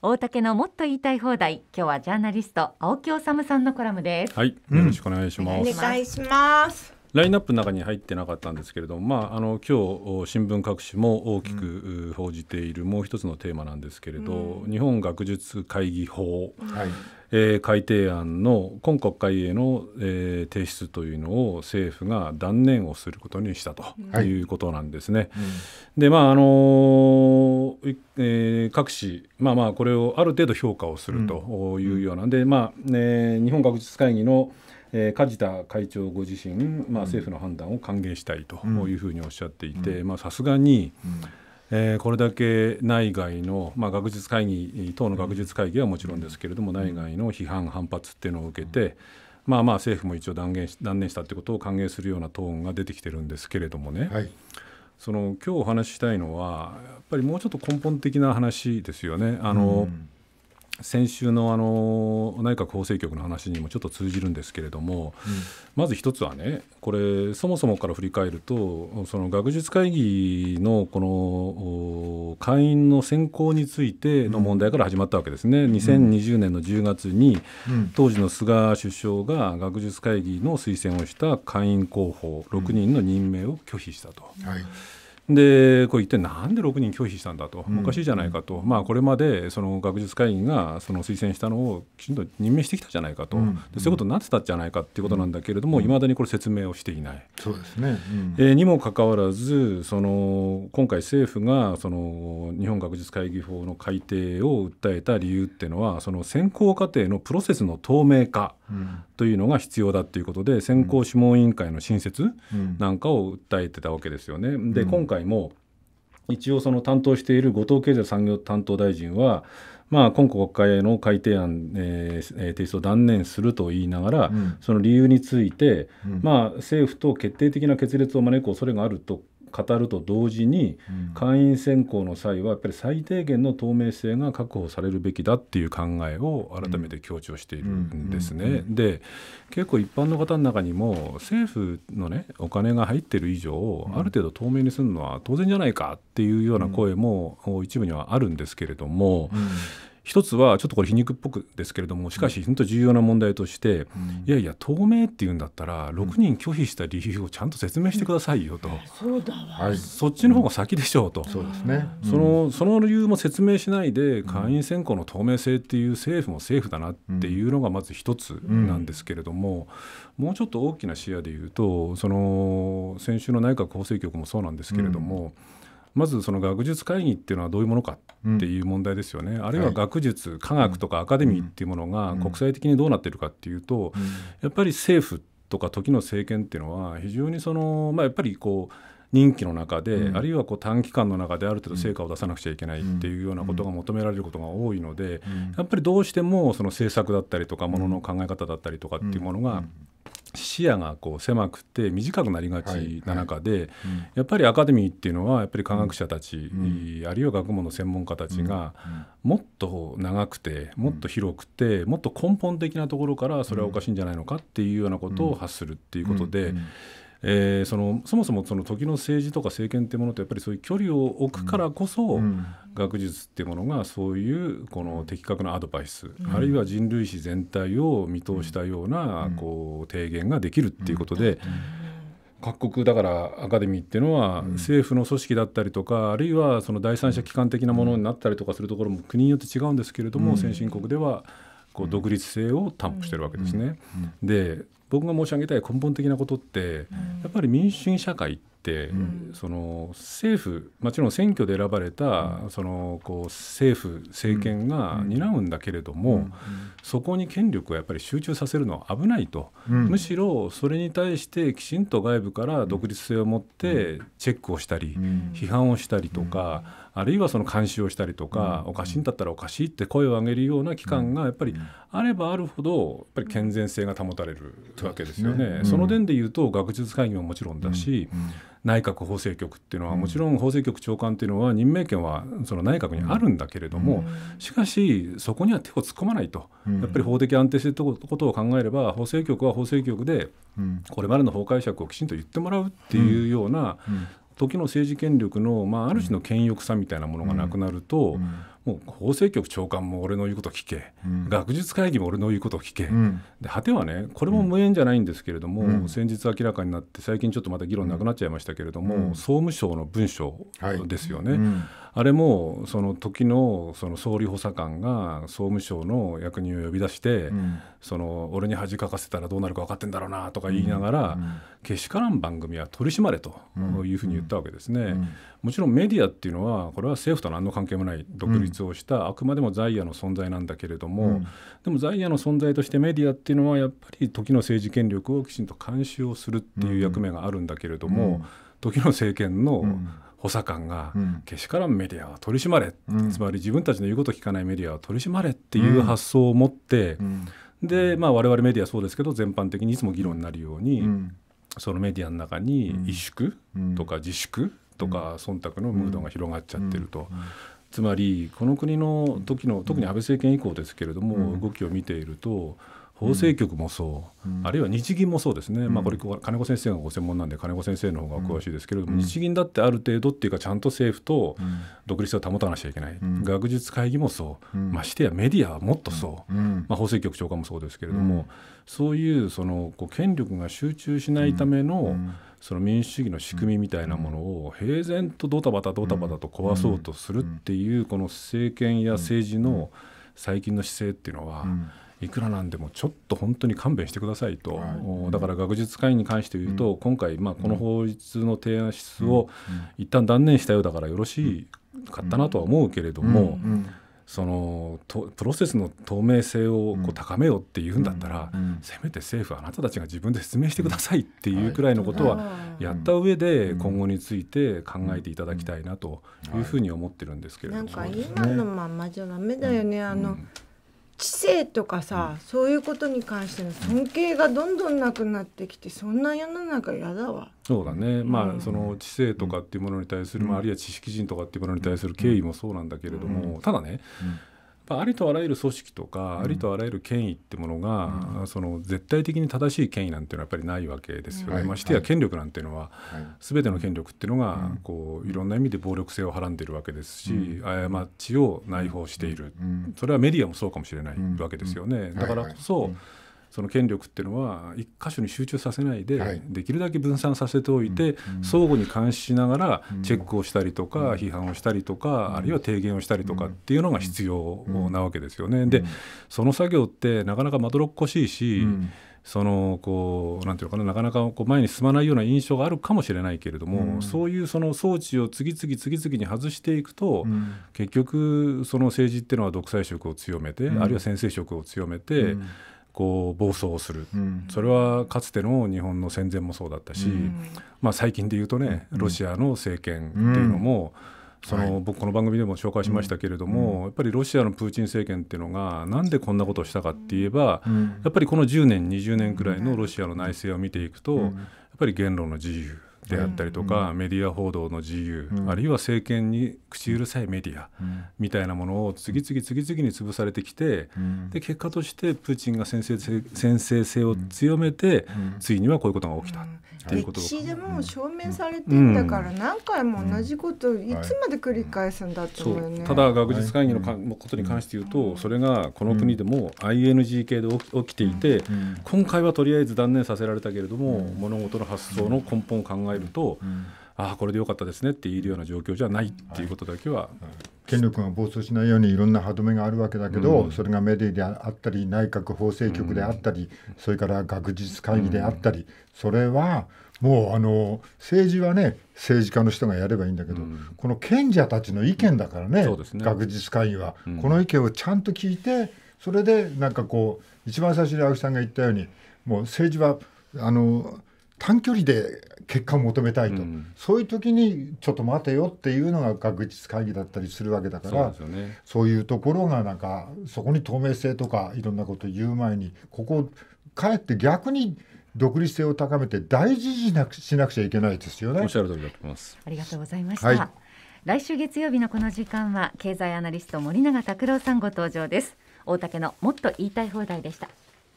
大竹のもっと言いたい放題今日はジャーナリスト青木治さんのコラムですはいよろしくお願いします、お願いしますラインナップの中に入ってなかったんですけれども、まあ、あの今日新聞各紙も大きく報じているもう一つのテーマなんですけれど、うん、日本学術会議法、はいえー、改定案の今国会への、えー、提出というのを政府が断念をすることにしたということなんですね。うん、でまああのー、えー、各紙まあまあこれをある程度評価をするというようなんで、うん、まあ、日本学術会議の梶田会長ご自身、まあ、政府の判断を歓迎したいというふうにおっしゃっていてさすがに、うんえー、これだけ内外の、まあ、学術会議党の学術会議はもちろんですけれども、内外の批判反発っていうのを受けて、まあまあ政府も一応断言断念したってことを歓迎するようなトーンが出てきてるんですけれどもね、はい、その今日お話ししたいのはやっぱりもうちょっと根本的な話ですよね。あの、うん先週のあの内閣法制局の話にもちょっと通じるんですけれども、うん、まず一つはね、これ、そもそもから振り返ると、その学術会議のこの会員の選考についての問題から始まったわけですね、うん、2020年の10月に、当時の菅首相が学術会議の推薦をした会員候補6人の任命を拒否したと。うんはいでこれ一体なんで6人拒否したんだと、おかしいじゃないかと、うん、まあ、これまでその学術会議がその推薦したのをきちんと任命してきたじゃないかと、うん、そういうことになってたじゃないかということなんだけれども、い、う、ま、ん、だにこれ、説明をしていない。そうですね、うん、えー、にもかかわらず、その今回、政府がその日本学術会議法の改定を訴えた理由っていうのは、その選考過程のプロセスの透明化。というのが必要だということで選考諮問委員会の新設なんかを訴えてたわけですよね。で今回も一応その担当している後藤経済産業担当大臣は、まあ、今国会への改定案、えー、提出を断念すると言いながら、うん、その理由について、うん、まあ、政府と決定的な決裂を招く恐れがあると語ると同時に、会員選考の際はやっぱり最低限の透明性が確保されるべきだっていう考えを改めて強調しているんですね。で結構一般の方の中にも政府のねお金が入ってる以上ある程度透明にするのは当然じゃないかっていうような声も一部にはあるんですけれども。一つはちょっとこれ皮肉っぽくですけれどもしかし本当重要な問題として、いやいや透明っていうんだったら6人拒否した理由をちゃんと説明してくださいよと、そうだわそっちの方が先でしょうと、そうですね、そのその理由も説明しないで会員選考の透明性っていう政府も政府だなっていうのがまず一つなんですけれども、もうちょっと大きな視野で言うとその先週の内閣法制局もそうなんですけれども、うんまずその学術会議っていうのはどういうものかっていう問題ですよね、うん、あるいは学術、はい、科学とかアカデミーっていうものが国際的にどうなってるかっていうと、うん、やっぱり政府とか時の政権っていうのは非常にその、まあ、やっぱりこう任期の中で、うん、あるいはこう短期間の中である程度成果を出さなくちゃいけないっていうようなことが求められることが多いので、やっぱりどうしてもその政策だったりとかものの考え方だったりとかっていうものが視野がこう狭くて短くなりがちな中で、やっぱりアカデミーっていうのはやっぱり科学者たち、あるいは学問の専門家たちが、もっと長くてもっと広くて、もっと根本的なところからそれはおかしいんじゃないのかっていうようなことを発するっていうことで。えー、そのそもそもその時の政治とか政権っていうものとやっぱりそういう距離を置くからこそ、うん、学術っていうものがそういうこの的確なアドバイス、うん、あるいは人類史全体を見通したような、こう提言ができるっていうことで。各国だからアカデミーっていうのは政府の組織だったりとか、あるいはその第三者機関的なものになったりとかするところも国によって違うんですけれども、先進国ではこう独立性を担保してるわけですね。で僕が申し上げたい根本的なことって、やっぱり民主主義社会っ、うん、その政府もちろん選挙で選ばれた、うん、そのこう政府政権が担うんだけれども、うん、そこに権力をやっぱり集中させるのは危ないと、むしろそれに対してきちんと外部から独立性を持ってチェックをしたり、批判をしたりとか、あるいはその監視をしたりとか、おかしいんだったらおかしいって声を上げるような機関がやっぱりあればあるほどやっぱり健全性が保たれるわけですよね。その点で言うと学術会議ももちろんだし、内閣法制局っていうのは、もちろん法制局長官っていうのは任命権はその内閣にあるんだけれども、しかしそこには手を突っ込まないと、やっぱり法的安定性とてことを考えれば法制局は法制局でこれまでの法解釈をきちんと言ってもらうっていうような、時の政治権力の、まあ、ある種の権欲さみたいなものがなくなると、もう法制局長官も俺の言うこと聞け、うん、学術会議も俺の言うこと聞け、うん、で果てはねこれも無縁じゃないんですけれども、うん、先日明らかになって最近ちょっとまた議論なくなっちゃいましたけれども、総務省の文書ですよね。はいあれもその時のその総理補佐官が総務省の役人を呼び出して、うん、その俺に恥かかせたらどうなるか分かってんだろうなとか言いながら、うんけしからん番組は取り締まれというふうに言ったわけですね、もちろんメディアっていうのはこれは政府と何の関係もない独立をしたあくまでも在野の存在なんだけれども、でも在野の存在としてメディアっていうのはやっぱり時の政治権力をきちんと監視をするっていう役目があるんだけれども、時の政権の、うん補佐官が、けしからんメディアは取り締まれ、うん、つまり自分たちの言うことを聞かないメディアは取り締まれっていう発想を持って、うんで、まあ、我々メディアそうですけど全般的にいつも議論になるように、そのメディアの中に萎縮とか自粛とか忖度のムードが広がっちゃってると。つまりこの国の時の特に安倍政権以降ですけれども、動きを見ていると法制局もそう、うん、あるいは日銀もそうですね、うん、まあ、これ金子先生がご専門なんで金子先生の方が詳しいですけれども、うん、日銀だってある程度っていうかちゃんと政府と独立を保たなきゃいけない、学術会議もそう、まあ、してやメディアはもっとそう、まあ、法制局長官もそうですけれども、そういうそのこう権力が集中しないための、その民主主義の仕組みみたいなものを平然とドタバタドタバタと壊そうとするっていうこの政権や政治の最近の姿勢っていうのは、いくらなんでもちょっと本当に勘弁してくださいと、はい、だから学術会議に関して言うと、うん、今回、まあ、この法律の提案室を一旦断念したようだからよろしかったなとは思うけれども。そのとプロセスの透明性をこう高めようっていうんだったら、うん、せめて政府あなたたちが自分で説明してくださいっていうくらいのことはやった上で今後について考えていただきたいなというふうに思ってるんですけれども、なんか今のままじゃダメだよね、あの、うん知性とかさ、うん、そういうことに関しての尊敬がどんどんなくなってきてそんな世の中嫌だわそうだね、まあ、うん、その知性とかっていうものに対する、まあ、あるいは知識人とかっていうものに対する敬意もそうなんだけれども、ただね、ありとあらゆる組織とか、ありとあらゆる権威ってものが、その絶対的に正しい権威なんていうのはやっぱりないわけですよね、ましてや権力なんていうのは、す、べ、ての権力っていうのが、こういろんな意味で暴力性をはらんでいるわけですし、過ちを内包している、それはメディアもそうかもしれないわけですよね。だからこそ、その権力っていうのは一箇所に集中させないで、できるだけ分散させておいて、相互に監視しながらチェックをしたりとか、批判をしたりとか、あるいは提言をしたりとかっていうのが必要なわけですよね。でその作業ってなかなかまどろっこしいし、そのこうなんていうのかななかなかこう前に進まないような印象があるかもしれないけれども、うん、そういうその装置を次々次々に外していくと、うん、結局その政治っていうのは独裁色を強めて、うん、あるいは専制色を強めて。こう暴走をする、うん、それはかつての日本の戦前もそうだったし、うん、まあ、最近で言うとねロシアの政権っていうのも、うん、その僕この番組でも紹介しましたけれども、やっぱりロシアのプーチン政権っていうのがなんでこんなことをしたかって言えば、やっぱりこの10年20年くらいのロシアの内政を見ていくと、やっぱり言論の自由であったりとか、メディア報道の自由、あるいは政権に口うるさいメディアみたいなものを次々次々に潰されてきて、で結果としてプーチンが先制先制性を強めて、ついにはこういうことが起きた。っていうこと歴史でも証明されてんだから、何回も同じこといつまで繰り返すんだと思うよね、ただ学術会議のことに関して言うと、それがこの国でも ING 系で起きていて、今回はとりあえず断念させられたけれども、物事の発想の根本を考えると、ああこれでよかったですねって言えるような状況じゃないっていうことだけは権力が暴走しないようにいろんな歯止めがあるわけだけど、うん、それがメディアであったり内閣法制局であったり、うん、それから学術会議であったり、うん、それはもうあの政治はね政治家の人がやればいいんだけど、この賢者たちの意見だからねね、学術会議は、この意見をちゃんと聞いてそれでなんかこう一番最初に青木さんが言ったようにもう政治はあの短距離で結果を求めたいと、うん、そういう時にちょっと待てよっていうのが学術会議だったりするわけだからそう、ね,、いうところがなんかそこに透明性とかいろんなこと言う前にここかえって逆に独立性を高めて大事しなくしなくちゃいけないですよね。おっしゃる通りだと思います。ありがとうございました。はい、来週月曜日のこの時間は経済アナリスト森永卓郎さんご登場です。大竹のもっと言いたい放題でした。